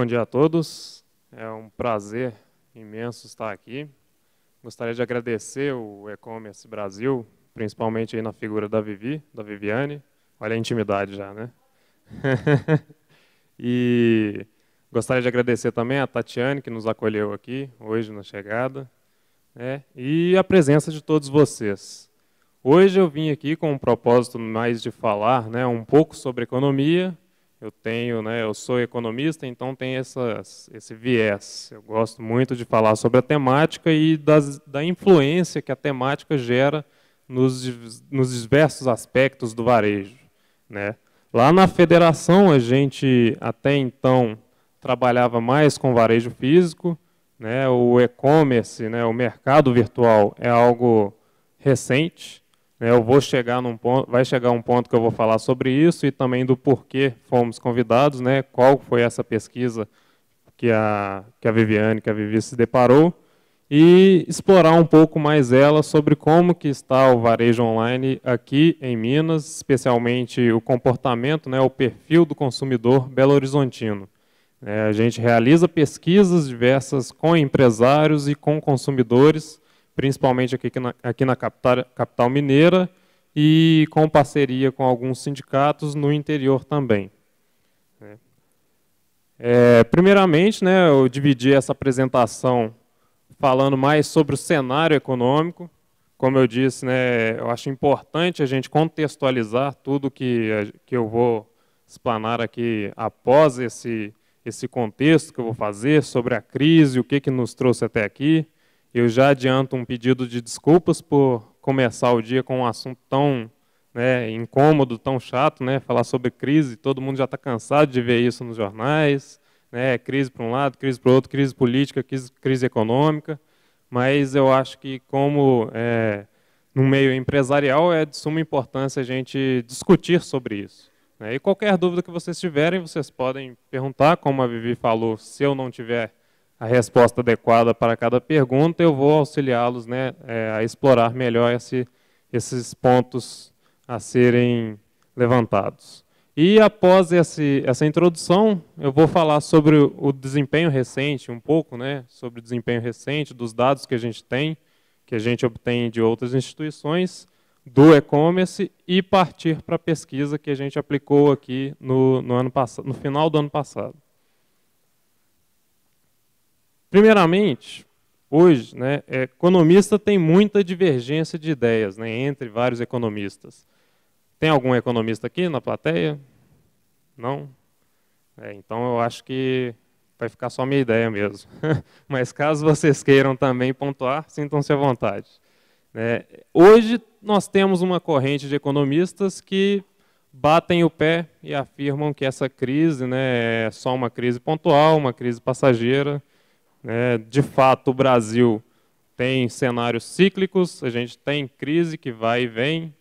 bom dia a todos. É um prazer imenso estar aqui. Gostaria de agradecer o E-Commerce Brasil, principalmente aí na figura da Vivi, da Viviane. Olha a intimidade já, né? e gostaria de agradecer também a Tatiane, que nos acolheu aqui hoje na chegada, né? e a presença de todos vocês. Hoje eu vim aqui com o propósito mais de falar né, um pouco sobre economia, eu tenho, né, eu sou economista, então tem essas, esse viés. Eu gosto muito de falar sobre a temática e das, da influência que a temática gera nos, nos diversos aspectos do varejo. Né? Lá na federação, a gente até então trabalhava mais com varejo físico, né? o e-commerce, né, o mercado virtual é algo recente, é, eu vou chegar num ponto, vai chegar um ponto que eu vou falar sobre isso e também do porquê fomos convidados, né? Qual foi essa pesquisa que a que a Viviane, que a Vivi se deparou e explorar um pouco mais ela sobre como que está o varejo online aqui em Minas, especialmente o comportamento, né, o perfil do consumidor belo-horizontino. É, a gente realiza pesquisas diversas com empresários e com consumidores principalmente aqui na, aqui na capital, capital mineira e com parceria com alguns sindicatos no interior também. Né? É, primeiramente, né, eu dividi essa apresentação falando mais sobre o cenário econômico. Como eu disse, né, eu acho importante a gente contextualizar tudo que, que eu vou explanar aqui após esse, esse contexto que eu vou fazer sobre a crise, o que, que nos trouxe até aqui. Eu já adianto um pedido de desculpas por começar o dia com um assunto tão né, incômodo, tão chato, né, falar sobre crise, todo mundo já está cansado de ver isso nos jornais, né, crise para um lado, crise para o outro, crise política, crise, crise, econômica, mas eu acho que como é, no meio empresarial é de suma importância a gente discutir sobre isso. Né, e qualquer dúvida que vocês tiverem, vocês podem perguntar, como a Vivi falou, se eu não tiver a resposta adequada para cada pergunta, eu vou auxiliá-los né, é, a explorar melhor esse, esses pontos a serem levantados. E após esse, essa introdução, eu vou falar sobre o desempenho recente, um pouco, né, sobre o desempenho recente dos dados que a gente tem, que a gente obtém de outras instituições, do e-commerce e partir para a pesquisa que a gente aplicou aqui no, no, ano, no final do ano passado. Primeiramente, hoje, né, é, economista tem muita divergência de ideias né, entre vários economistas. Tem algum economista aqui na plateia? Não? É, então eu acho que vai ficar só minha ideia mesmo. Mas caso vocês queiram também pontuar, sintam-se à vontade. É, hoje nós temos uma corrente de economistas que batem o pé e afirmam que essa crise né, é só uma crise pontual, uma crise passageira, é, de fato, o Brasil tem cenários cíclicos, a gente tem crise que vai e vem.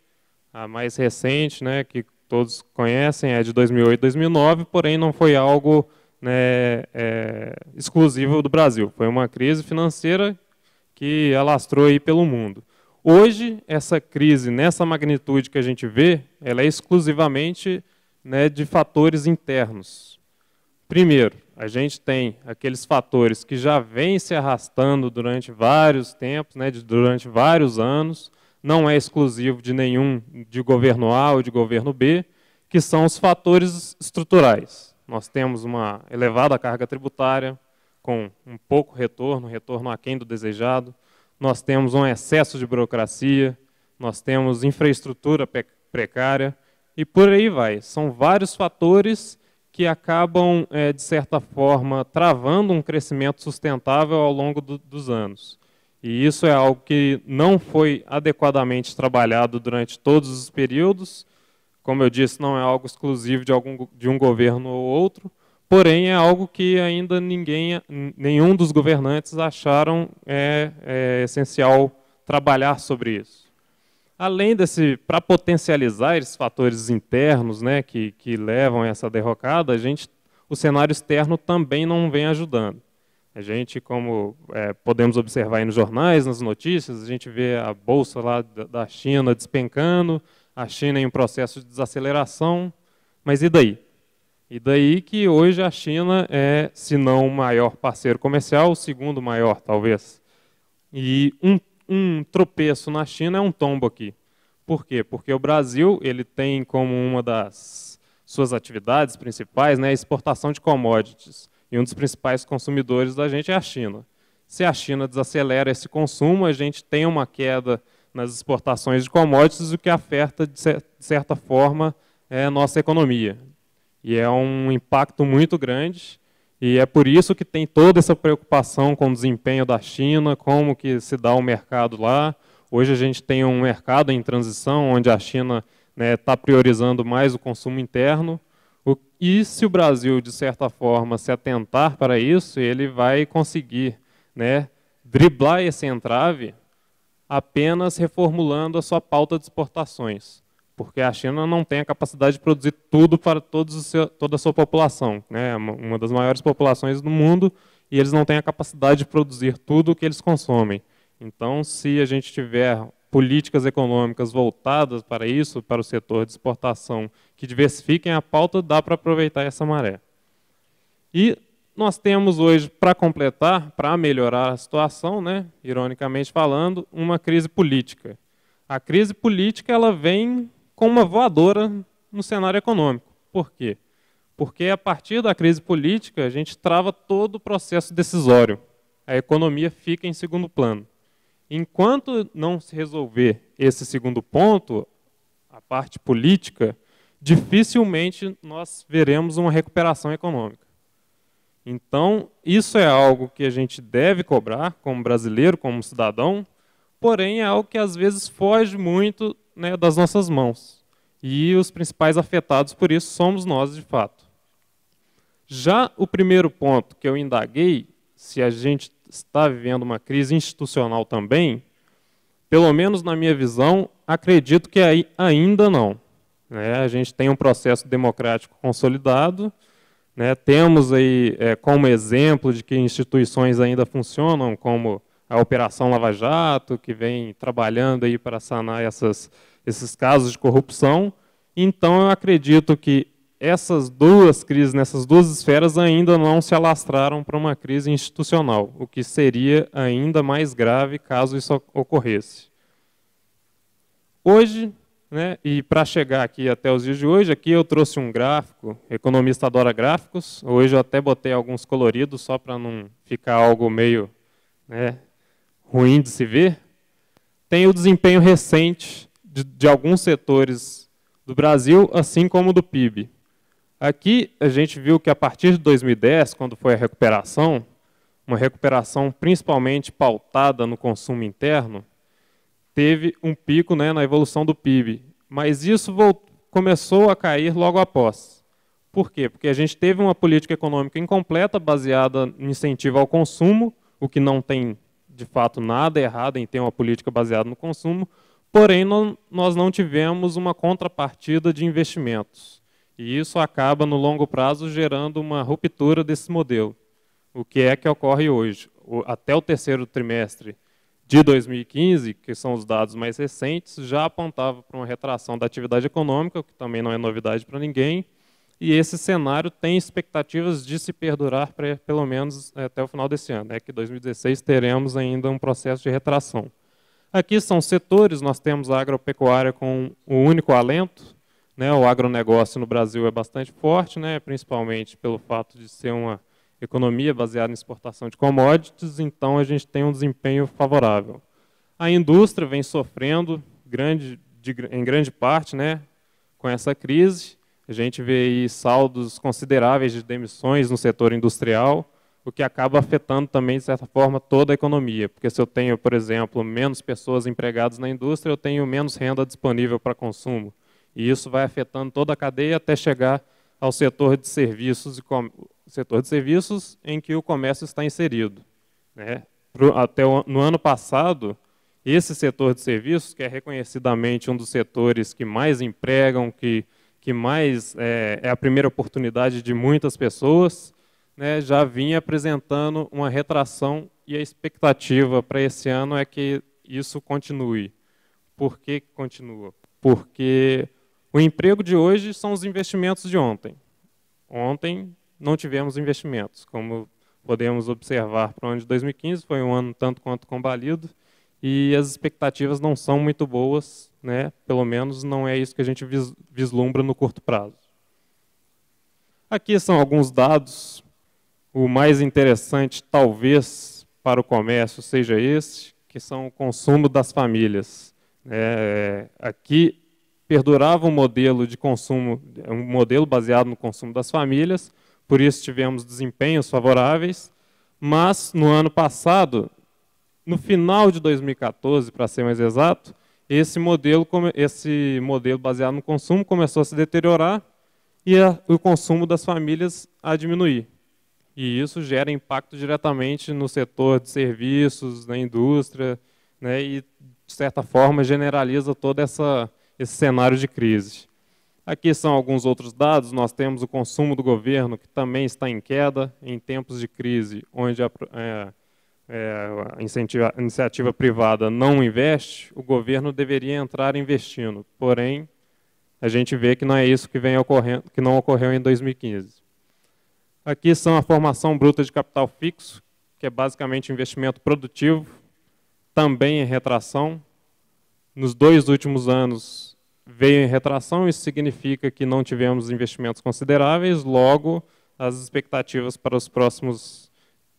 A mais recente, né, que todos conhecem, é de 2008, 2009, porém não foi algo né, é, exclusivo do Brasil. Foi uma crise financeira que alastrou aí pelo mundo. Hoje, essa crise, nessa magnitude que a gente vê, ela é exclusivamente né, de fatores internos. Primeiro, a gente tem aqueles fatores que já vêm se arrastando durante vários tempos, né, durante vários anos, não é exclusivo de nenhum de governo A ou de governo B, que são os fatores estruturais. Nós temos uma elevada carga tributária, com um pouco retorno, retorno aquém do desejado, nós temos um excesso de burocracia, nós temos infraestrutura precária, e por aí vai. São vários fatores que acabam, é, de certa forma, travando um crescimento sustentável ao longo do, dos anos. E isso é algo que não foi adequadamente trabalhado durante todos os períodos. Como eu disse, não é algo exclusivo de, algum, de um governo ou outro, porém é algo que ainda ninguém, nenhum dos governantes acharam é, é essencial trabalhar sobre isso. Além desse, para potencializar esses fatores internos né, que, que levam a essa derrocada, a gente, o cenário externo também não vem ajudando. A gente, como é, podemos observar nos jornais, nas notícias, a gente vê a bolsa lá da China despencando, a China em um processo de desaceleração, mas e daí? E daí que hoje a China é, se não o maior parceiro comercial, o segundo maior, talvez, e um um tropeço na China é um tombo aqui. Por quê? Porque o Brasil ele tem como uma das suas atividades principais né, a exportação de commodities. E um dos principais consumidores da gente é a China. Se a China desacelera esse consumo, a gente tem uma queda nas exportações de commodities, o que afeta, de certa forma, é, a nossa economia. E é um impacto muito grande e é por isso que tem toda essa preocupação com o desempenho da China, como que se dá o mercado lá. Hoje a gente tem um mercado em transição, onde a China está né, tá priorizando mais o consumo interno. e se o Brasil, de certa forma, se atentar para isso, ele vai conseguir né, driblar esse entrave apenas reformulando a sua pauta de exportações porque a China não tem a capacidade de produzir tudo para seu, toda a sua população. Né? É uma das maiores populações do mundo e eles não têm a capacidade de produzir tudo o que eles consomem. Então, se a gente tiver políticas econômicas voltadas para isso, para o setor de exportação, que diversifiquem a pauta, dá para aproveitar essa maré. E nós temos hoje, para completar, para melhorar a situação, né, ironicamente falando, uma crise política. A crise política ela vem com uma voadora no cenário econômico. Por quê? Porque a partir da crise política, a gente trava todo o processo decisório. A economia fica em segundo plano. Enquanto não se resolver esse segundo ponto, a parte política, dificilmente nós veremos uma recuperação econômica. Então, isso é algo que a gente deve cobrar como brasileiro, como cidadão, porém é algo que às vezes foge muito né, das nossas mãos. E os principais afetados por isso somos nós, de fato. Já o primeiro ponto que eu indaguei, se a gente está vivendo uma crise institucional também, pelo menos na minha visão, acredito que ainda não. Né? A gente tem um processo democrático consolidado, né? temos aí é, como exemplo de que instituições ainda funcionam, como a Operação Lava Jato, que vem trabalhando aí para sanar essas esses casos de corrupção. Então, eu acredito que essas duas crises, nessas duas esferas, ainda não se alastraram para uma crise institucional, o que seria ainda mais grave caso isso ocorresse. Hoje, né, e para chegar aqui até os dias de hoje, aqui eu trouxe um gráfico, economista adora gráficos, hoje eu até botei alguns coloridos só para não ficar algo meio né, ruim de se ver. Tem o desempenho recente de, de alguns setores do Brasil, assim como do PIB. Aqui a gente viu que a partir de 2010, quando foi a recuperação, uma recuperação principalmente pautada no consumo interno, teve um pico né, na evolução do PIB. Mas isso voltou, começou a cair logo após. Por quê? Porque a gente teve uma política econômica incompleta, baseada no incentivo ao consumo, o que não tem de fato nada errado em ter uma política baseada no consumo, porém não, nós não tivemos uma contrapartida de investimentos. E isso acaba, no longo prazo, gerando uma ruptura desse modelo. O que é que ocorre hoje? O, até o terceiro trimestre de 2015, que são os dados mais recentes, já apontava para uma retração da atividade econômica, que também não é novidade para ninguém, e esse cenário tem expectativas de se perdurar pra, pelo menos é, até o final desse ano, é né, que 2016 teremos ainda um processo de retração. Aqui são setores, nós temos a agropecuária com o único alento. Né? O agronegócio no Brasil é bastante forte, né? principalmente pelo fato de ser uma economia baseada em exportação de commodities, então a gente tem um desempenho favorável. A indústria vem sofrendo grande, de, em grande parte né, com essa crise. A gente vê aí saldos consideráveis de demissões no setor industrial o que acaba afetando também, de certa forma, toda a economia. Porque se eu tenho, por exemplo, menos pessoas empregadas na indústria, eu tenho menos renda disponível para consumo. E isso vai afetando toda a cadeia até chegar ao setor de serviços, setor de serviços em que o comércio está inserido. Né? Até o, no ano passado, esse setor de serviços, que é reconhecidamente um dos setores que mais empregam, que, que mais é, é a primeira oportunidade de muitas pessoas, né, já vinha apresentando uma retração e a expectativa para esse ano é que isso continue. Por que continua? Porque o emprego de hoje são os investimentos de ontem. Ontem não tivemos investimentos, como podemos observar para o ano de 2015, foi um ano tanto quanto combalido, e as expectativas não são muito boas, né? pelo menos não é isso que a gente vislumbra no curto prazo. Aqui são alguns dados o mais interessante, talvez, para o comércio seja esse, que são o consumo das famílias. É, aqui perdurava um modelo de consumo, um modelo baseado no consumo das famílias, por isso tivemos desempenhos favoráveis, mas no ano passado, no final de 2014, para ser mais exato, esse modelo, esse modelo baseado no consumo começou a se deteriorar e a, o consumo das famílias a diminuir e isso gera impacto diretamente no setor de serviços, na indústria, né, e, de certa forma, generaliza todo essa, esse cenário de crise. Aqui são alguns outros dados. Nós temos o consumo do governo, que também está em queda em tempos de crise, onde a, é, é, a iniciativa privada não investe, o governo deveria entrar investindo. Porém, a gente vê que não é isso que, vem ocorrendo, que não ocorreu em 2015. Aqui são a formação bruta de capital fixo, que é basicamente investimento produtivo, também em retração. Nos dois últimos anos veio em retração, isso significa que não tivemos investimentos consideráveis, logo as expectativas para os próximos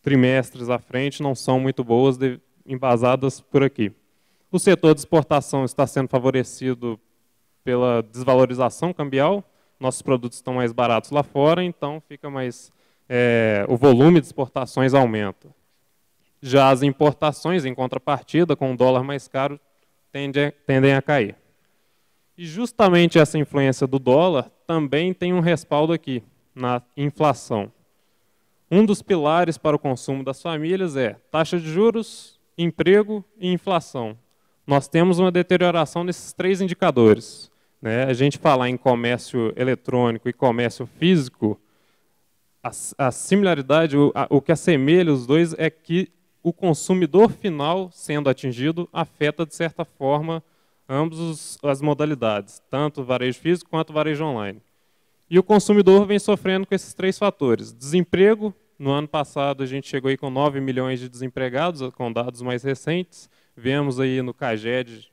trimestres à frente não são muito boas, embasadas por aqui. O setor de exportação está sendo favorecido pela desvalorização cambial, nossos produtos estão mais baratos lá fora, então fica mais é, o volume de exportações aumenta. Já as importações, em contrapartida, com o dólar mais caro, tendem, tendem a cair. E justamente essa influência do dólar também tem um respaldo aqui, na inflação. Um dos pilares para o consumo das famílias é taxa de juros, emprego e inflação. Nós temos uma deterioração nesses três indicadores. Né? A gente falar em comércio eletrônico e comércio físico, a, a similaridade, o, a, o que assemelha os dois é que o consumidor final sendo atingido afeta, de certa forma, ambas as modalidades, tanto varejo físico quanto varejo online. E o consumidor vem sofrendo com esses três fatores. Desemprego, no ano passado a gente chegou aí com 9 milhões de desempregados, com dados mais recentes. Vemos aí no CAGED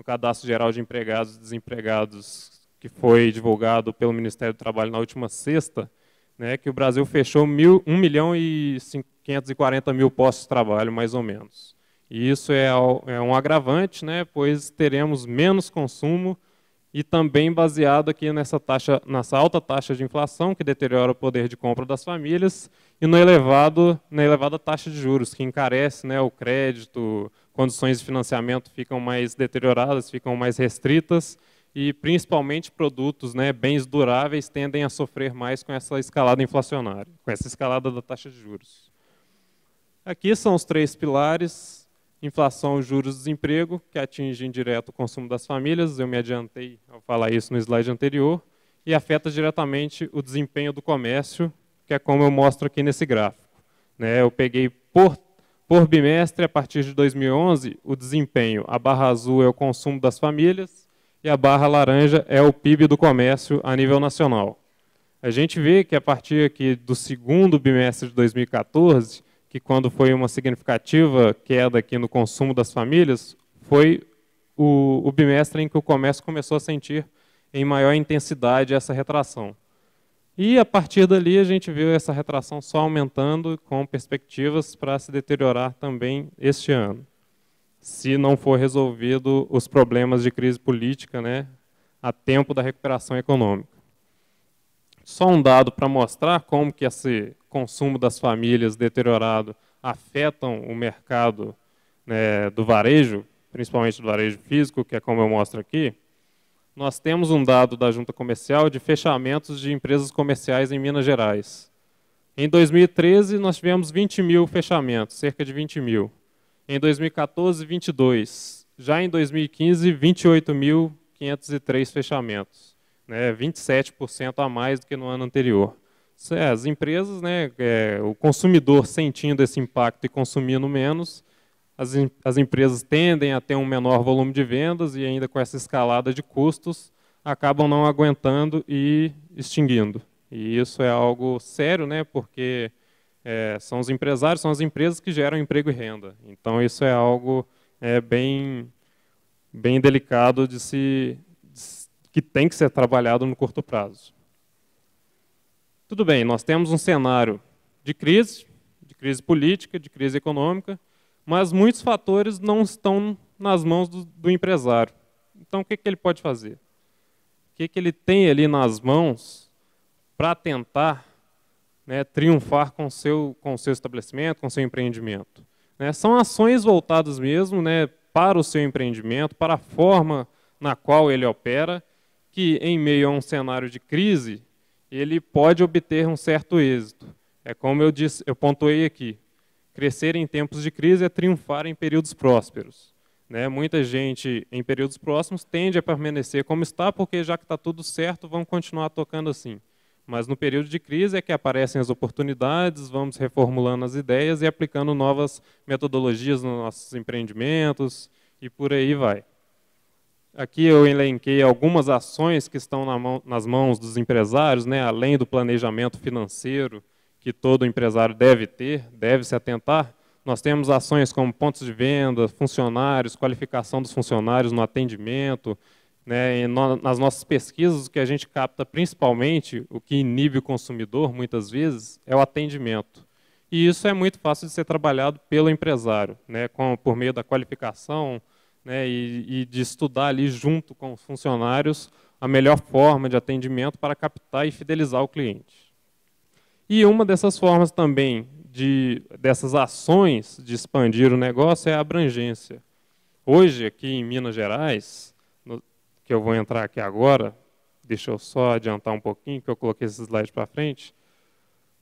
no Cadastro Geral de Empregados e Desempregados, que foi divulgado pelo Ministério do Trabalho na última sexta, né, que o Brasil fechou mil, 1 milhão e 540 mil postos de trabalho, mais ou menos. E isso é, é um agravante, né, pois teremos menos consumo e também baseado aqui nessa, taxa, nessa alta taxa de inflação que deteriora o poder de compra das famílias e no elevado, na elevada taxa de juros que encarece né, o crédito, condições de financiamento ficam mais deterioradas, ficam mais restritas e principalmente produtos, né, bens duráveis tendem a sofrer mais com essa escalada inflacionária, com essa escalada da taxa de juros. Aqui são os três pilares inflação, juros, desemprego, que atingem direto o consumo das famílias, eu me adiantei ao falar isso no slide anterior, e afeta diretamente o desempenho do comércio, que é como eu mostro aqui nesse gráfico. Né, eu peguei por, por bimestre, a partir de 2011, o desempenho. A barra azul é o consumo das famílias e a barra laranja é o PIB do comércio a nível nacional. A gente vê que a partir aqui do segundo bimestre de 2014, que quando foi uma significativa queda aqui no consumo das famílias, foi o, o bimestre em que o comércio começou a sentir em maior intensidade essa retração. E a partir dali a gente viu essa retração só aumentando, com perspectivas para se deteriorar também este ano, se não for resolvido os problemas de crise política, né, a tempo da recuperação econômica. Só um dado para mostrar como que esse consumo das famílias deteriorado afetam o mercado né, do varejo, principalmente do varejo físico, que é como eu mostro aqui, nós temos um dado da junta comercial de fechamentos de empresas comerciais em Minas Gerais. Em 2013, nós tivemos 20 mil fechamentos, cerca de 20 mil. Em 2014, 22. Já em 2015, 28.503 fechamentos, né, 27% a mais do que no ano anterior. É, as empresas, né, é, o consumidor sentindo esse impacto e consumindo menos, as, as empresas tendem a ter um menor volume de vendas e ainda com essa escalada de custos acabam não aguentando e extinguindo. E isso é algo sério, né, porque é, são os empresários, são as empresas que geram emprego e renda. Então isso é algo é, bem, bem delicado de se, de, que tem que ser trabalhado no curto prazo. Tudo bem, nós temos um cenário de crise, de crise política, de crise econômica, mas muitos fatores não estão nas mãos do, do empresário. Então, o que, que ele pode fazer? O que, que ele tem ali nas mãos para tentar né, triunfar com seu, o com seu estabelecimento, com o seu empreendimento? Né, são ações voltadas mesmo né, para o seu empreendimento, para a forma na qual ele opera, que em meio a um cenário de crise ele pode obter um certo êxito. É como eu, disse, eu pontuei aqui. Crescer em tempos de crise é triunfar em períodos prósperos. Né? Muita gente, em períodos próximos, tende a permanecer como está, porque já que está tudo certo, vamos continuar tocando assim. Mas no período de crise é que aparecem as oportunidades, vamos reformulando as ideias e aplicando novas metodologias nos nossos empreendimentos e por aí vai. Aqui eu elenquei algumas ações que estão na mão, nas mãos dos empresários, né, além do planejamento financeiro que todo empresário deve ter, deve se atentar. Nós temos ações como pontos de venda, funcionários, qualificação dos funcionários no atendimento. Né, no, nas nossas pesquisas, o que a gente capta principalmente, o que inibe o consumidor muitas vezes, é o atendimento. E isso é muito fácil de ser trabalhado pelo empresário, né, com, por meio da qualificação, né, e, e de estudar ali junto com os funcionários a melhor forma de atendimento para captar e fidelizar o cliente. E uma dessas formas também de, dessas ações de expandir o negócio é a abrangência. Hoje, aqui em Minas Gerais, no, que eu vou entrar aqui agora, deixa eu só adiantar um pouquinho, que eu coloquei esse slide para frente,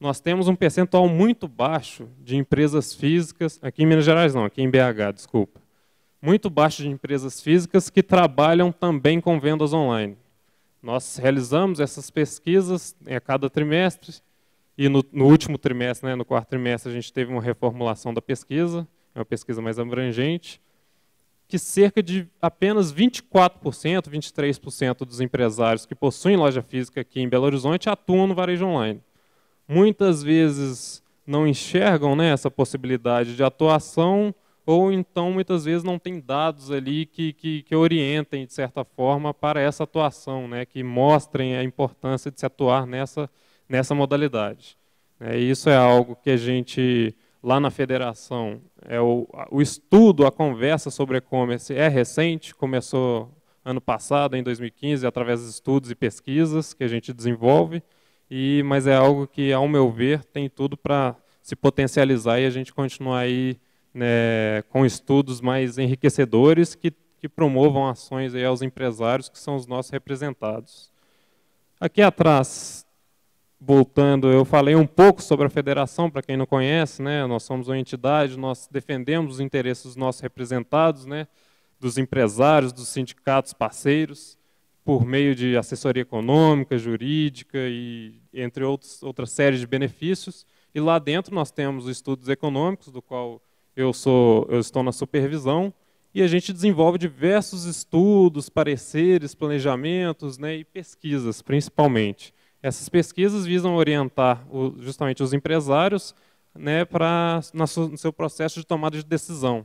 nós temos um percentual muito baixo de empresas físicas, aqui em Minas Gerais não, aqui em BH, desculpa, muito baixo de empresas físicas que trabalham também com vendas online. Nós realizamos essas pesquisas né, a cada trimestre, e no, no último trimestre, né, no quarto trimestre, a gente teve uma reformulação da pesquisa, é uma pesquisa mais abrangente, que cerca de apenas 24%, 23% dos empresários que possuem loja física aqui em Belo Horizonte atuam no varejo online. Muitas vezes não enxergam né, essa possibilidade de atuação, ou então muitas vezes não tem dados ali que, que, que, orientem de certa forma para essa atuação, né, que mostrem a importância de se atuar nessa, nessa modalidade. É, isso é algo que a gente lá na federação é o, o estudo, a conversa sobre e-commerce é recente, começou ano passado, em 2015, através de estudos e pesquisas que a gente desenvolve, e mas é algo que, ao meu ver, tem tudo para se potencializar e a gente continuar aí né, com estudos mais enriquecedores que, que promovam ações aos empresários que são os nossos representados. Aqui atrás, voltando, eu falei um pouco sobre a federação, para quem não conhece, né, nós somos uma entidade, nós defendemos os interesses dos nossos representados, né, dos empresários, dos sindicatos parceiros, por meio de assessoria econômica, jurídica e entre outros, outras séries de benefícios. E lá dentro nós temos estudos econômicos, do qual eu, sou, eu estou na supervisão, e a gente desenvolve diversos estudos, pareceres, planejamentos né, e pesquisas, principalmente. Essas pesquisas visam orientar o, justamente os empresários né, no seu processo de tomada de decisão.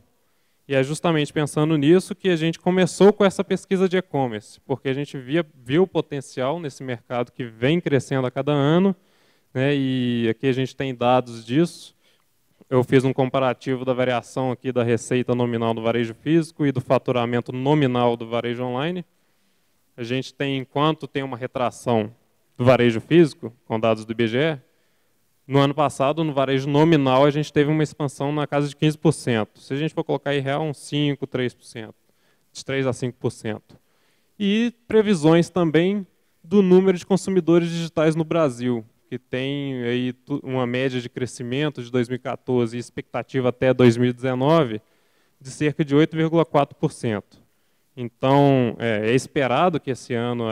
E é justamente pensando nisso que a gente começou com essa pesquisa de e-commerce, porque a gente via, viu o potencial nesse mercado que vem crescendo a cada ano, né, e aqui a gente tem dados disso, eu fiz um comparativo da variação aqui da receita nominal do varejo físico e do faturamento nominal do varejo online. A gente tem, enquanto tem uma retração do varejo físico, com dados do IBGE, no ano passado, no varejo nominal, a gente teve uma expansão na casa de 15%. Se a gente for colocar em real, uns 5%, 3%, de 3% a 5%. E previsões também do número de consumidores digitais no Brasil que tem aí uma média de crescimento de 2014 e expectativa até 2019 de cerca de 8,4%. Então, é, é, esperado que esse ano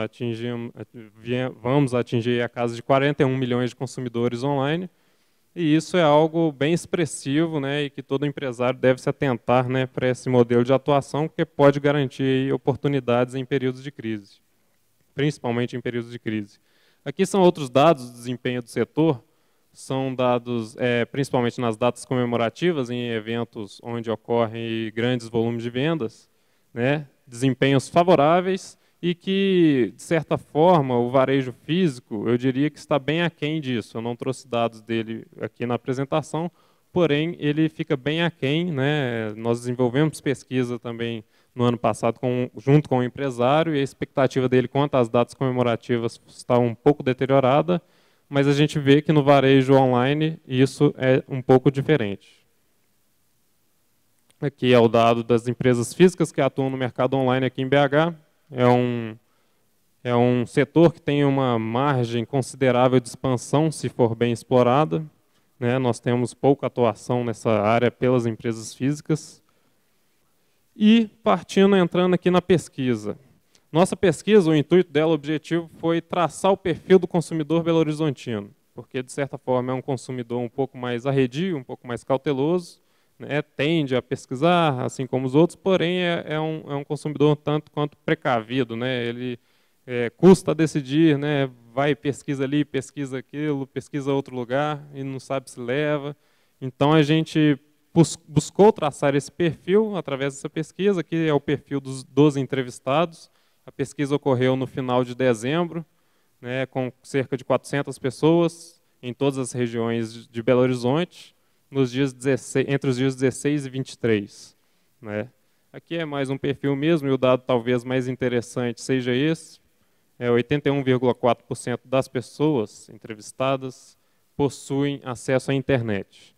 vamos atingir a casa de 41 milhões de consumidores online, e isso é algo bem expressivo, né, e que todo empresário deve se atentar né, para esse modelo de atuação, que pode garantir oportunidades em períodos de crise, principalmente em períodos de crise. Aqui são outros dados do desempenho do setor, são dados é, principalmente nas datas comemorativas, em eventos onde ocorrem grandes volumes de vendas, né? desempenhos favoráveis e que, de certa forma, o varejo físico, eu diria que está bem aquém disso. Eu não trouxe dados dele aqui na apresentação, porém, ele fica bem aquém. Né? Nós desenvolvemos pesquisa também no ano passado com, junto com o empresário e a expectativa dele quanto às datas comemorativas está um pouco deteriorada, mas a gente vê que no varejo online isso é um pouco diferente. Aqui é o dado das empresas físicas que atuam no mercado online aqui em BH. É um, é um setor que tem uma margem considerável de expansão, se for bem explorada. Né? Nós temos pouca atuação nessa área pelas empresas físicas. E partindo, entrando aqui na pesquisa. Nossa pesquisa, o intuito dela, o objetivo foi traçar o perfil do consumidor belo-horizontino, porque, de certa forma, é um consumidor um pouco mais arredio, um pouco mais cauteloso, né, tende a pesquisar, assim como os outros, porém é, é, um, é um, consumidor tanto quanto precavido. Né, ele é, custa decidir, né, vai pesquisa ali, pesquisa aquilo, pesquisa outro lugar e não sabe se leva. Então, a gente buscou traçar esse perfil através dessa pesquisa, que é o perfil dos, 12 entrevistados. A pesquisa ocorreu no final de dezembro, né, com cerca de 400 pessoas em todas as regiões de Belo Horizonte, nos dias 16, entre os dias 16 e 23. Né. Aqui é mais um perfil mesmo, e o dado talvez mais interessante seja esse. É 81,4% das pessoas entrevistadas possuem acesso à internet.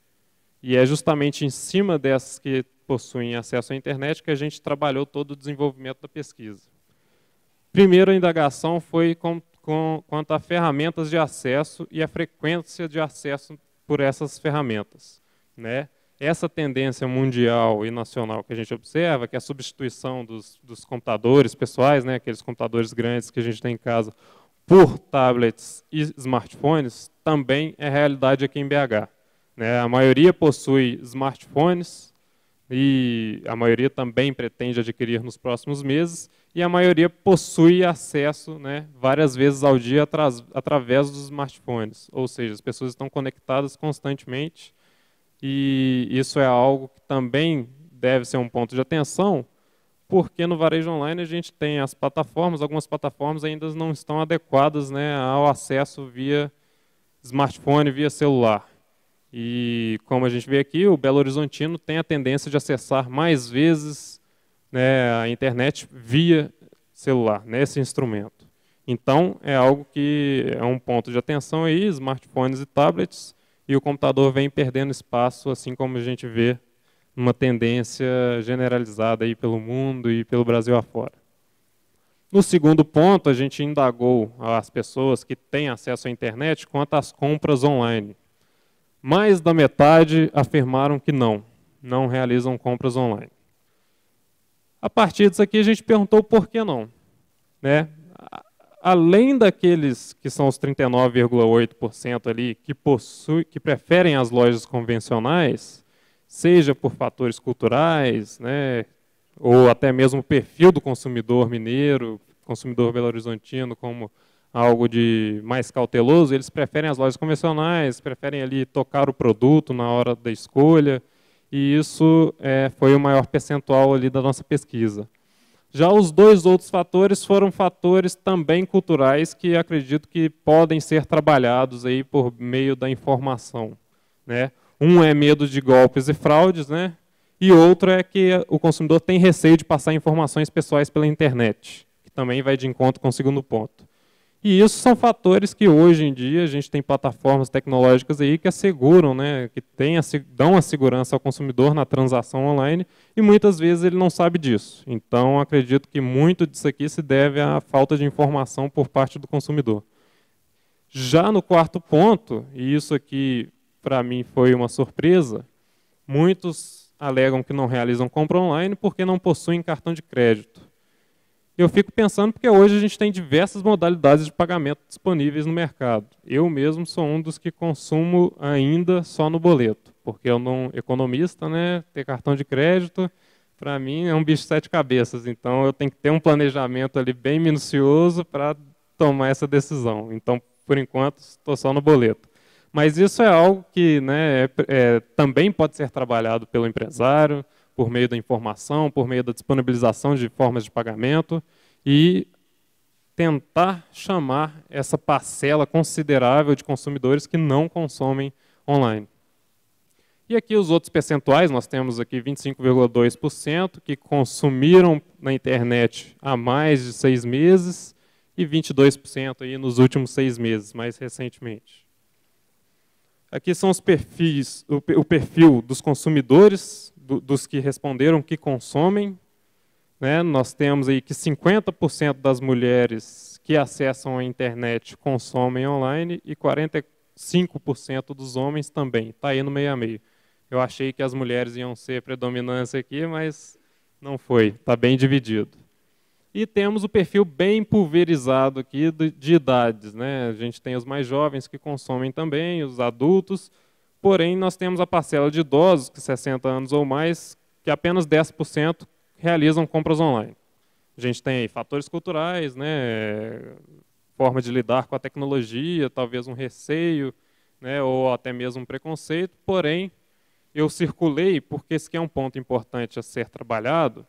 E é justamente em cima dessas que possuem acesso à internet que a gente trabalhou todo o desenvolvimento da pesquisa. Primeiro, a indagação foi com, com, quanto a ferramentas de acesso e a frequência de acesso por essas ferramentas. Né? Essa tendência mundial e nacional que a gente observa, que é a substituição dos, dos computadores pessoais, né, aqueles computadores grandes que a gente tem em casa, por tablets e smartphones, também é realidade aqui em BH. Né? A maioria possui smartphones e a maioria também pretende adquirir nos próximos meses e a maioria possui acesso né, várias vezes ao dia atras, através dos smartphones. Ou seja, as pessoas estão conectadas constantemente e isso é algo que também deve ser um ponto de atenção, porque no varejo online a gente tem as plataformas, algumas plataformas ainda não estão adequadas né, ao acesso via smartphone, via celular. E como a gente vê aqui, o Belo Horizontino tem a tendência de acessar mais vezes né, a internet via celular, nesse instrumento. Então, é algo que é um ponto de atenção aí, smartphones e tablets, e o computador vem perdendo espaço, assim como a gente vê numa tendência generalizada aí pelo mundo e pelo Brasil afora. No segundo ponto, a gente indagou as pessoas que têm acesso à internet quanto às compras online mais da metade afirmaram que não, não realizam compras online. A partir disso aqui, a gente perguntou por que não. Né? Além daqueles que são os 39,8% ali que, possui, que preferem as lojas convencionais, seja por fatores culturais, né, ou até mesmo o perfil do consumidor mineiro, consumidor belo-horizontino, como algo de mais cauteloso, eles preferem as lojas convencionais, preferem ali tocar o produto na hora da escolha, e isso é, foi o maior percentual ali da nossa pesquisa. Já os dois outros fatores foram fatores também culturais que acredito que podem ser trabalhados aí por meio da informação, né? Um é medo de golpes e fraudes, né? E outro é que o consumidor tem receio de passar informações pessoais pela internet, que também vai de encontro com o segundo ponto. E isso são fatores que hoje em dia a gente tem plataformas tecnológicas aí que asseguram, né, que tem, dão a segurança ao consumidor na transação online e muitas vezes ele não sabe disso. Então acredito que muito disso aqui se deve à falta de informação por parte do consumidor. Já no quarto ponto, e isso aqui para mim foi uma surpresa, muitos alegam que não realizam compra online porque não possuem cartão de crédito. Eu fico pensando porque hoje a gente tem diversas modalidades de pagamento disponíveis no mercado. Eu mesmo sou um dos que consumo ainda só no boleto, porque eu não economista, né? Ter cartão de crédito, para mim é um bicho de sete cabeças. Então eu tenho que ter um planejamento ali bem minucioso para tomar essa decisão. Então, por enquanto, estou só no boleto. Mas isso é algo que né, é, é, também pode ser trabalhado pelo empresário, por meio da informação, por meio da disponibilização de formas de pagamento e tentar chamar essa parcela considerável de consumidores que não consomem online. E aqui os outros percentuais, nós temos aqui 25,2% que consumiram na internet há mais de seis meses e 22% aí nos últimos seis meses, mais recentemente. Aqui são os perfis, o perfil dos consumidores do, dos que responderam que consomem. Né? Nós temos aí que 50% das mulheres que acessam a internet consomem online e 45% dos homens também. Está aí no meio a meio. Eu achei que as mulheres iam ser predominância aqui, mas não foi. Está bem dividido. E temos o perfil bem pulverizado aqui de, de idades. Né? A gente tem os mais jovens que consomem também, os adultos, Porém, nós temos a parcela de idosos, que 60 anos ou mais, que apenas 10% realizam compras online. A gente tem aí fatores culturais, né, forma de lidar com a tecnologia, talvez um receio, né, ou até mesmo um preconceito. Porém, eu circulei porque esse é um ponto importante a ser trabalhado,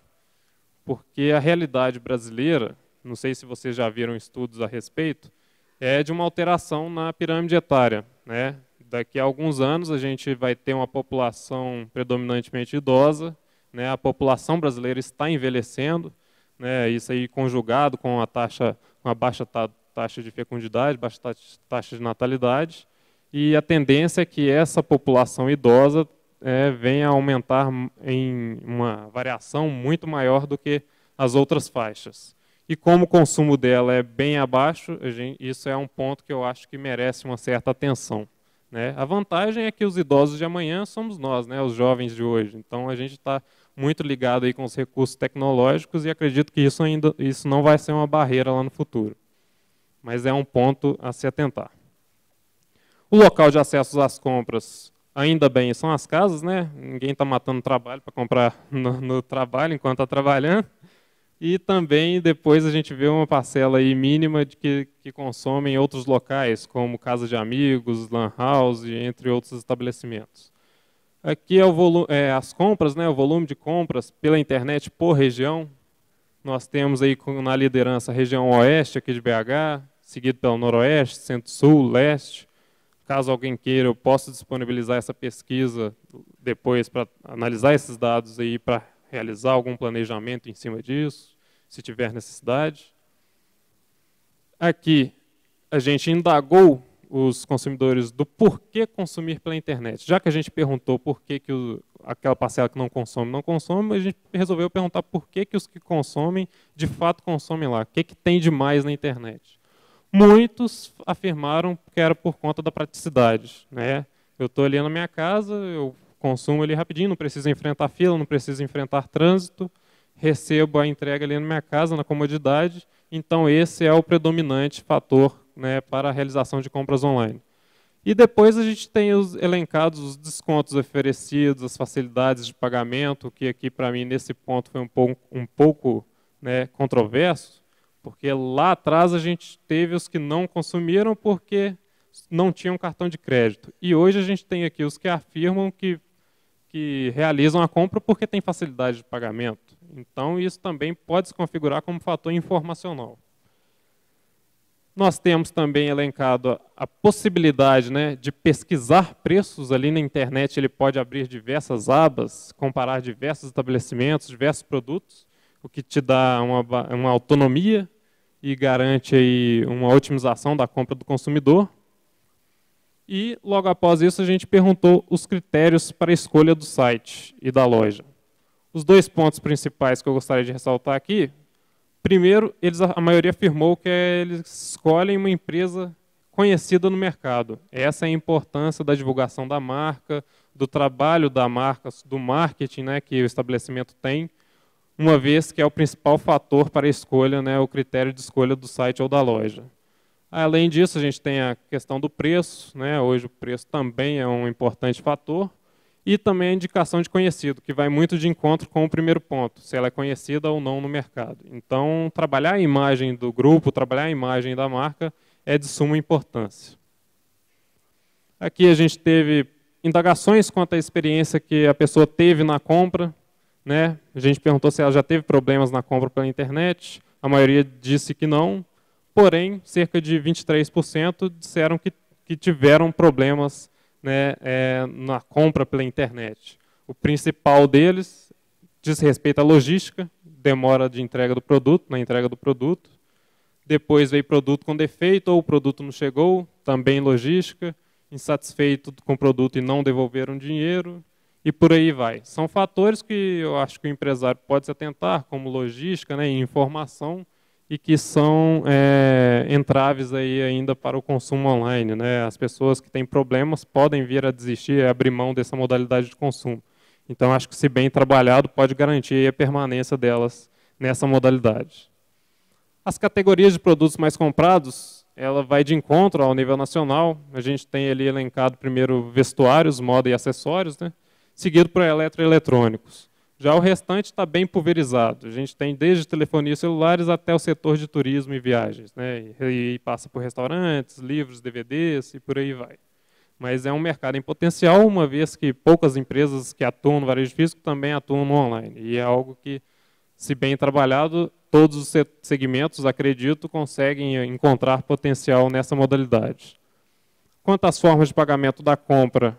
porque a realidade brasileira, não sei se vocês já viram estudos a respeito, é de uma alteração na pirâmide etária, né? daqui a alguns anos a gente vai ter uma população predominantemente idosa, né? a população brasileira está envelhecendo, né? isso aí conjugado com a taxa, uma baixa ta, taxa de fecundidade, baixa ta, taxa de natalidade, e a tendência é que essa população idosa é, venha a aumentar em uma variação muito maior do que as outras faixas. E como o consumo dela é bem abaixo, isso é um ponto que eu acho que merece uma certa atenção. Né? A vantagem é que os idosos de amanhã somos nós, né, os jovens de hoje. Então a gente está muito ligado aí com os recursos tecnológicos e acredito que isso ainda isso não vai ser uma barreira lá no futuro. Mas é um ponto a se atentar. O local de acesso às compras, ainda bem, são as casas, né? Ninguém está matando trabalho para comprar no, no trabalho enquanto está trabalhando. E também depois a gente vê uma parcela aí mínima de que, que consome em outros locais, como casa de amigos, lan house, entre outros estabelecimentos. Aqui é, o é as compras, né, o volume de compras pela internet por região. Nós temos aí na liderança a região oeste aqui de BH, seguido pelo noroeste, centro-sul, leste. Caso alguém queira, eu posso disponibilizar essa pesquisa depois para analisar esses dados aí para realizar algum planejamento em cima disso, se tiver necessidade. Aqui a gente indagou os consumidores do porquê consumir pela internet. Já que a gente perguntou por que, que o, aquela parcela que não consome não consome, a gente resolveu perguntar por que, que os que consomem de fato consomem lá. O que, que tem de mais na internet? Muitos afirmaram que era por conta da praticidade. Né? Eu estou ali na minha casa, eu consumo ali rapidinho, não precisa enfrentar fila, não precisa enfrentar trânsito, recebo a entrega ali na minha casa, na comodidade. Então, esse é o predominante fator né, para a realização de compras online. E depois a gente tem os elencados os descontos oferecidos, as facilidades de pagamento, que aqui para mim nesse ponto foi um pouco, um pouco né, controverso, porque lá atrás a gente teve os que não consumiram porque não tinham cartão de crédito. E hoje a gente tem aqui os que afirmam que que realizam a compra porque tem facilidade de pagamento. Então, isso também pode se configurar como fator informacional. Nós temos também elencado a possibilidade né, de pesquisar preços ali na internet. Ele pode abrir diversas abas, comparar diversos estabelecimentos, diversos produtos, o que te dá uma, uma autonomia e garante aí uma otimização da compra do consumidor. E logo após isso a gente perguntou os critérios para a escolha do site e da loja. Os dois pontos principais que eu gostaria de ressaltar aqui, primeiro, eles, a maioria afirmou que eles escolhem uma empresa conhecida no mercado. Essa é a importância da divulgação da marca, do trabalho da marca, do marketing né, que o estabelecimento tem, uma vez que é o principal fator para a escolha, né, o critério de escolha do site ou da loja. Além disso, a gente tem a questão do preço, né? hoje o preço também é um importante fator, e também a indicação de conhecido, que vai muito de encontro com o primeiro ponto, se ela é conhecida ou não no mercado. Então, trabalhar a imagem do grupo, trabalhar a imagem da marca é de suma importância. Aqui a gente teve indagações quanto à experiência que a pessoa teve na compra. Né? A gente perguntou se ela já teve problemas na compra pela internet. A maioria disse que não porém, cerca de 23% disseram que, que tiveram problemas né, é, na compra pela internet. O principal deles diz respeito à logística, demora de entrega do produto, na entrega do produto. Depois veio produto com defeito ou o produto não chegou, também logística. Insatisfeito com o produto e não devolveram dinheiro. E por aí vai. São fatores que eu acho que o empresário pode se atentar, como logística né, e informação, e que são é, entraves aí ainda para o consumo online. Né? As pessoas que têm problemas podem vir a desistir e abrir mão dessa modalidade de consumo. Então, acho que se bem trabalhado, pode garantir a permanência delas nessa modalidade. As categorias de produtos mais comprados, ela vai de encontro ao nível nacional. A gente tem ali elencado primeiro vestuários, moda e acessórios, né? seguido por eletroeletrônicos. Já o restante está bem pulverizado. A gente tem desde telefonia celulares até o setor de turismo e viagens. Né? E, e passa por restaurantes, livros, DVDs e por aí vai. Mas é um mercado em potencial, uma vez que poucas empresas que atuam no varejo físico também atuam no online. E é algo que, se bem trabalhado, todos os segmentos, acredito, conseguem encontrar potencial nessa modalidade. Quanto às formas de pagamento da compra,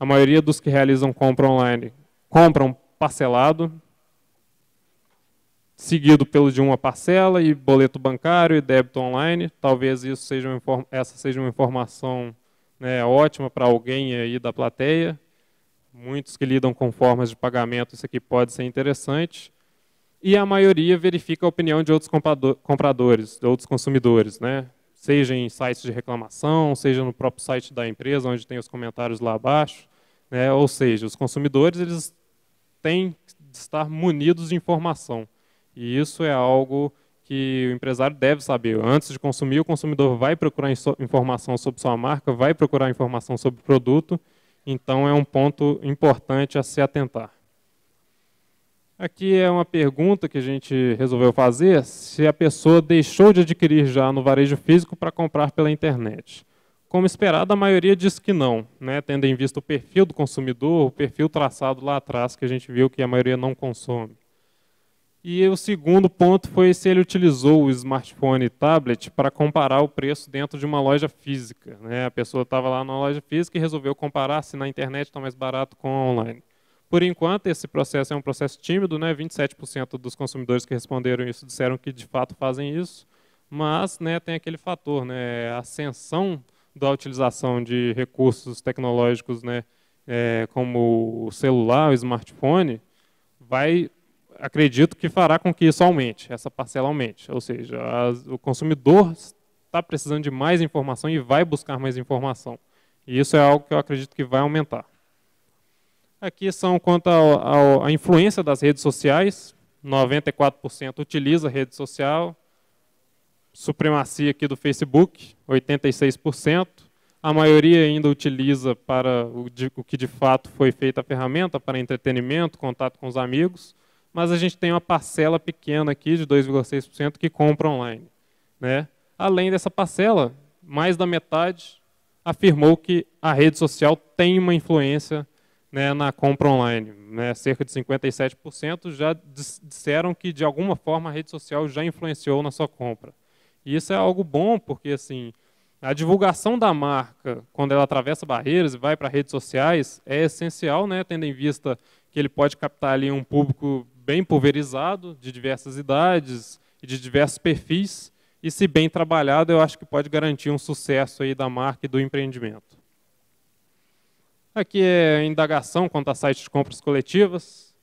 a maioria dos que realizam compra online compram parcelado, seguido pelo de uma parcela e boleto bancário e débito online. Talvez isso seja uma, essa seja uma informação né, ótima para alguém aí da plateia. Muitos que lidam com formas de pagamento, isso aqui pode ser interessante. E a maioria verifica a opinião de outros compradores, de outros consumidores, né? seja em sites de reclamação, seja no próprio site da empresa, onde tem os comentários lá abaixo. Né? Ou seja, os consumidores eles têm de estar munidos de informação. E isso é algo que o empresário deve saber. Antes de consumir, o consumidor vai procurar informação sobre sua marca, vai procurar informação sobre o produto. Então, é um ponto importante a se atentar. Aqui é uma pergunta que a gente resolveu fazer: se a pessoa deixou de adquirir já no varejo físico para comprar pela internet. Como esperado, a maioria diz que não, né? tendo em vista o perfil do consumidor, o perfil traçado lá atrás, que a gente viu que a maioria não consome. E o segundo ponto foi se ele utilizou o smartphone e tablet para comparar o preço dentro de uma loja física. Né? A pessoa estava lá na loja física e resolveu comparar se na internet está mais barato com a online. Por enquanto, esse processo é um processo tímido, né? 27% dos consumidores que responderam isso disseram que de fato fazem isso, mas né, tem aquele fator, né? a ascensão da utilização de recursos tecnológicos, né, é, como o celular, o smartphone, vai, acredito que fará com que isso aumente, essa parcela aumente. Ou seja, as, o consumidor está precisando de mais informação e vai buscar mais informação. E isso é algo que eu acredito que vai aumentar. Aqui são quanto à influência das redes sociais. 94% utiliza rede social, supremacia aqui do Facebook, 86%. A maioria ainda utiliza para o, de, o que de fato foi feita a ferramenta, para entretenimento, contato com os amigos, mas a gente tem uma parcela pequena aqui, de 2,6%, que compra online. Né? Além dessa parcela, mais da metade afirmou que a rede social tem uma influência né, na compra online. Né? Cerca de 57% já disseram que, de alguma forma, a rede social já influenciou na sua compra. E isso é algo bom, porque assim, a divulgação da marca, quando ela atravessa barreiras e vai para redes sociais, é essencial, né, tendo em vista que ele pode captar ali um público bem pulverizado, de diversas idades e de diversos perfis, e se bem trabalhado, eu acho que pode garantir um sucesso aí da marca e do empreendimento. Aqui é a indagação quanto a sites de compras coletivas,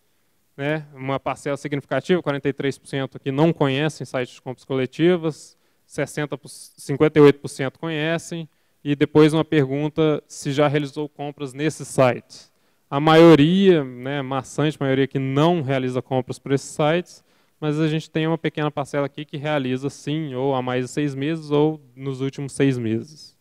né, uma parcela significativa, 43% que não conhecem sites de compras coletivas, 60, 58% conhecem, e depois uma pergunta se já realizou compras nesses sites. A maioria, né, maçante maioria que não realiza compras por esses sites, mas a gente tem uma pequena parcela aqui que realiza sim, ou há mais de seis meses, ou nos últimos seis meses.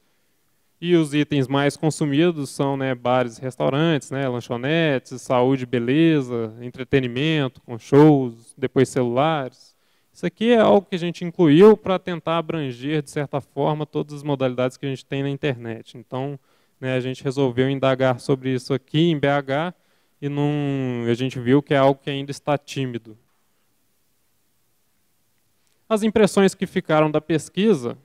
E os itens mais consumidos são né, bares e restaurantes, né, lanchonetes, saúde, beleza, entretenimento, com shows, depois celulares. Isso aqui é algo que a gente incluiu para tentar abranger, de certa forma, todas as modalidades que a gente tem na internet. Então, né, a gente resolveu indagar sobre isso aqui em BH e num, a gente viu que é algo que ainda está tímido. As impressões que ficaram da pesquisa,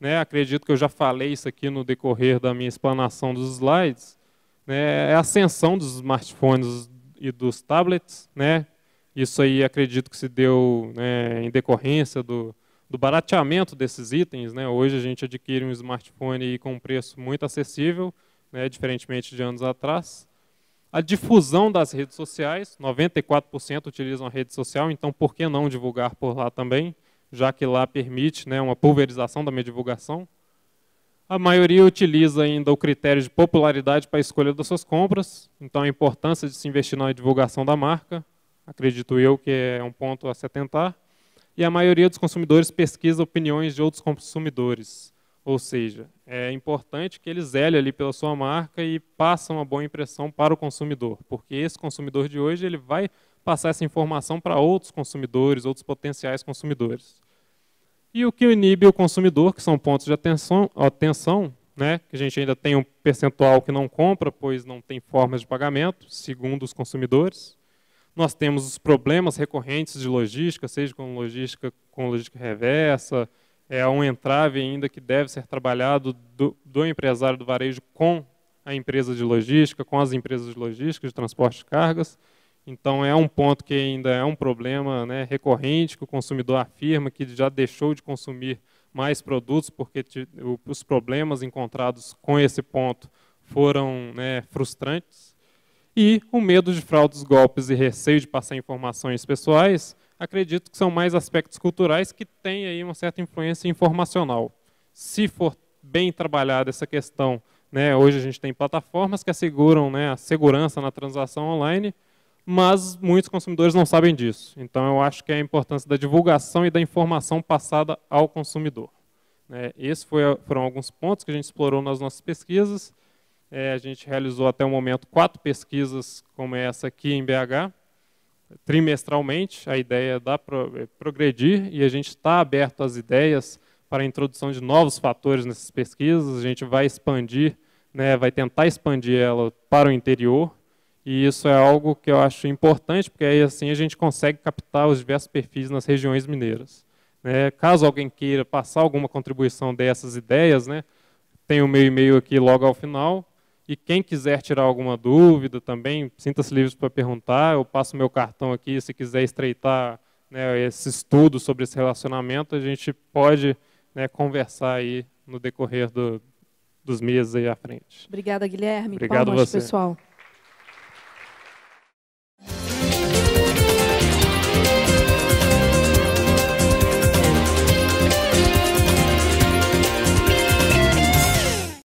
né, acredito que eu já falei isso aqui no decorrer da minha explanação dos slides, né, é a ascensão dos smartphones e dos tablets, né, isso aí acredito que se deu né, em decorrência do, do barateamento desses itens. Né? Hoje a gente adquire um smartphone com um preço muito acessível, né, diferentemente de anos atrás. A difusão das redes sociais, 94% utilizam a rede social, então por que não divulgar por lá também, já que lá permite né, uma pulverização da minha divulgação? A maioria utiliza ainda o critério de popularidade para a escolha das suas compras, então a importância de se investir na divulgação da marca acredito eu que é um ponto a se atentar, e a maioria dos consumidores pesquisa opiniões de outros consumidores. Ou seja, é importante que eles zele ali pela sua marca e passem uma boa impressão para o consumidor, porque esse consumidor de hoje ele vai passar essa informação para outros consumidores, outros potenciais consumidores. E o que inibe o consumidor, que são pontos de atenção, atenção né, que a gente ainda tem um percentual que não compra, pois não tem formas de pagamento, segundo os consumidores. Nós temos os problemas recorrentes de logística, seja com logística, com logística reversa, é um entrave ainda que deve ser trabalhado do, do empresário do varejo com a empresa de logística, com as empresas de logística, de transporte de cargas. Então, é um ponto que ainda é um problema né, recorrente, que o consumidor afirma que já deixou de consumir mais produtos, porque os problemas encontrados com esse ponto foram né, frustrantes. E o medo de fraudes, golpes e receio de passar informações pessoais, acredito que são mais aspectos culturais que têm aí uma certa influência informacional. Se for bem trabalhada essa questão, né, hoje a gente tem plataformas que asseguram né, a segurança na transação online, mas muitos consumidores não sabem disso. Então, eu acho que é a importância da divulgação e da informação passada ao consumidor. Né. esses foram alguns pontos que a gente explorou nas nossas pesquisas. É, a gente realizou até o momento quatro pesquisas como essa aqui em BH, trimestralmente. A ideia é pro, é, progredir e a gente está aberto às ideias para a introdução de novos fatores nessas pesquisas. A gente vai expandir, né, vai tentar expandir ela para o interior. E isso é algo que eu acho importante, porque aí assim a gente consegue captar os diversos perfis nas regiões mineiras. Né, caso alguém queira passar alguma contribuição dessas ideias, né, tem o meu e-mail aqui logo ao final. E quem quiser tirar alguma dúvida também, sinta-se livre para perguntar. Eu passo meu cartão aqui, se quiser estreitar né, esse estudo sobre esse relacionamento, a gente pode né, conversar aí no decorrer do, dos meses aí à frente. Obrigada, Guilherme. Obrigado Palmas, você. pessoal.